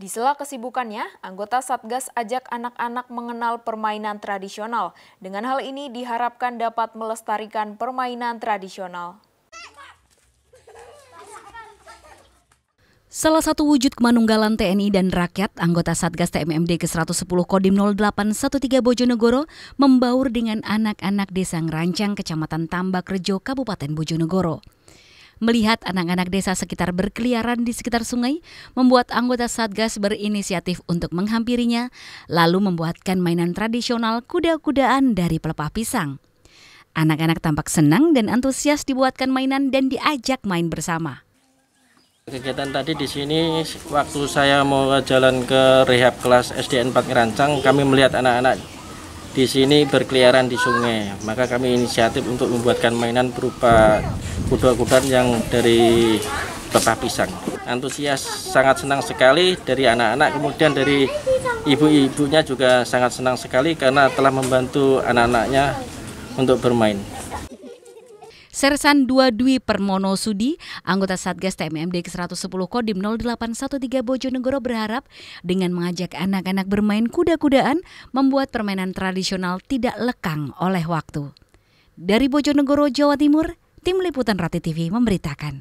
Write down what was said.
Di sela kesibukannya, anggota Satgas ajak anak-anak mengenal permainan tradisional. Dengan hal ini diharapkan dapat melestarikan permainan tradisional. Salah satu wujud kemanunggalan TNI dan rakyat, anggota Satgas TMMD ke-110 Kodim 0813 Bojonegoro membaur dengan anak-anak desa Ngerancang, Kecamatan Tambak Rejo, Kabupaten Bojonegoro. Melihat anak-anak desa sekitar berkeliaran di sekitar sungai, membuat anggota Satgas berinisiatif untuk menghampirinya, lalu membuatkan mainan tradisional kuda-kudaan dari pelepah pisang. Anak-anak tampak senang dan antusias dibuatkan mainan dan diajak main bersama. Kegiatan tadi di sini waktu saya mau jalan ke rehab kelas SDN 4 Ngerancang, kami melihat anak-anak di sini berkeliaran di sungai. Maka kami inisiatif untuk membuatkan mainan berupa kuda-kudaan yang dari Bapak Pisang. Antusias sangat senang sekali dari anak-anak, kemudian dari ibu-ibunya juga sangat senang sekali karena telah membantu anak-anaknya untuk bermain. Sersan 2 Dwi Permono Sudi, anggota Satgas TMMD ke-110 Kodim 0813 Bojonegoro berharap dengan mengajak anak-anak bermain kuda-kudaan membuat permainan tradisional tidak lekang oleh waktu. Dari Bojonegoro, Jawa Timur, Tim Liputan Rati TV memberitakan.